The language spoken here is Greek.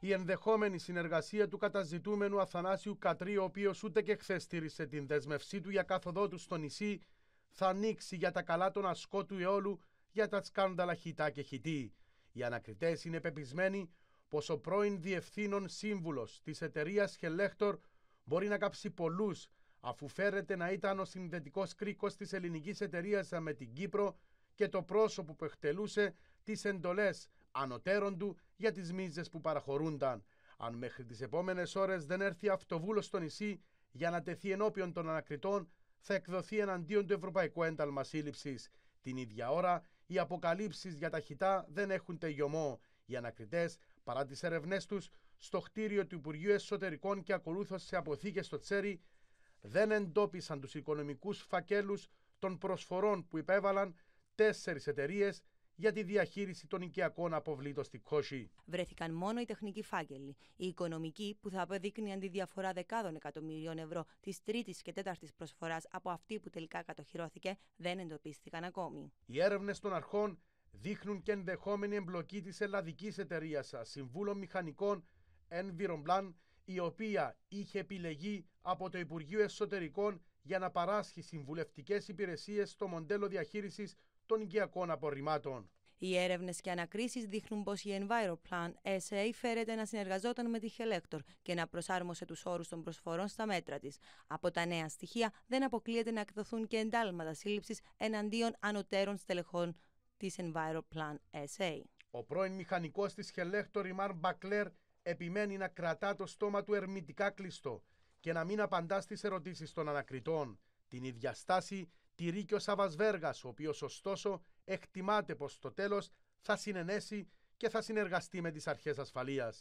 η ενδεχόμενη συνεργασία του καταζητούμενου Αθανάσιου Κατρί, ο οποίος ούτε και χθες στήρισε την δέσμευσή του για κάθοδό του στο νησί, θα ανοίξει για τα καλά των ασκότου αιώλου για τα σκάνδαλα χιτά και χιτή. Οι ανακριτές είναι πεπισμένοι πως ο πρώην διευθύνων σύμβουλος της εταιρείας Χελέκτορ μπορεί να κάψει πολλούς, αφού φέρεται να ήταν ο συνδετικός κρίκος της ελληνικής εταιρείας με την Κύπρο και το πρόσωπο που εκτελούσε τις εντολές ανωτέρων του για τις μίζες που παραχωρούνταν. Αν μέχρι τις επόμενες ώρες δεν έρθει αυτοβούλος στο νησί για να τεθεί ενώπιον των ανακριτών, θα εκδοθεί εναντίον του Ευρωπαϊκού Ένταλμα Σύλληψης. Την ίδια ώρα, οι αποκαλύψεις για τα χιτά δεν έχουν τελειωμό. Οι ανακριτές, παρά τις ερευνές τους, στο χτίριο του Υπουργείου Εσωτερικών και ακολούθως σε αποθήκες στο Τσέρι, δεν εντόπισαν τους οικονομικούς φακέλους των προσφορών που υπέβαλαν τέσσερις εταιρείες για τη διαχείριση των οικιακών αποβλήτων στη Κώση. Βρέθηκαν μόνο οι τεχνικοί φάκελοι. Η οικονομική, που θα αποδείκνουν τη διαφορά δεκάδων εκατομμυρίων ευρώ της τρίτης και τέταρτης προσφοράς από αυτή που τελικά κατοχυρώθηκε, δεν εντοπίστηκαν ακόμη. Οι έρευνες των αρχών δείχνουν και ενδεχόμενη εμπλοκή της ελλαδικής εταιρείας Συμβούλων Μηχανικών Environplan, η οποία είχε επιλεγεί από το Υπουργείο Εσωτερικών για να παράσχει συμβουλευτικές υπηρεσίες στο μοντέλο διαχείρισης των οικιακών απορριμμάτων. Οι έρευνες και ανακρίσεις δείχνουν πως η EnviroPlan SA φέρεται να συνεργαζόταν με τη Χελέκτορ και να προσάρμοσε τους όρους των προσφορών στα μέτρα της. Από τα νέα στοιχεία δεν αποκλείεται να εκδοθούν και εντάλματα σύλληψης εναντίον ανωτέρων στελεχών της EnviroPlan SA. Ο πρώην μηχανικός της Χελέκτορ, η Μαρ Μπακλέρ, επιμένει να κρατά το στόμα του ερμητικά κλειστό και να μην απαντάς στις ερωτήσεις των ανακριτών. Την ίδια στάση τη και ο Σαββασβέργα, ο οποίος ωστόσο εκτιμάται πως στο τέλος θα συνενέσει και θα συνεργαστεί με τις αρχές ασφαλείας.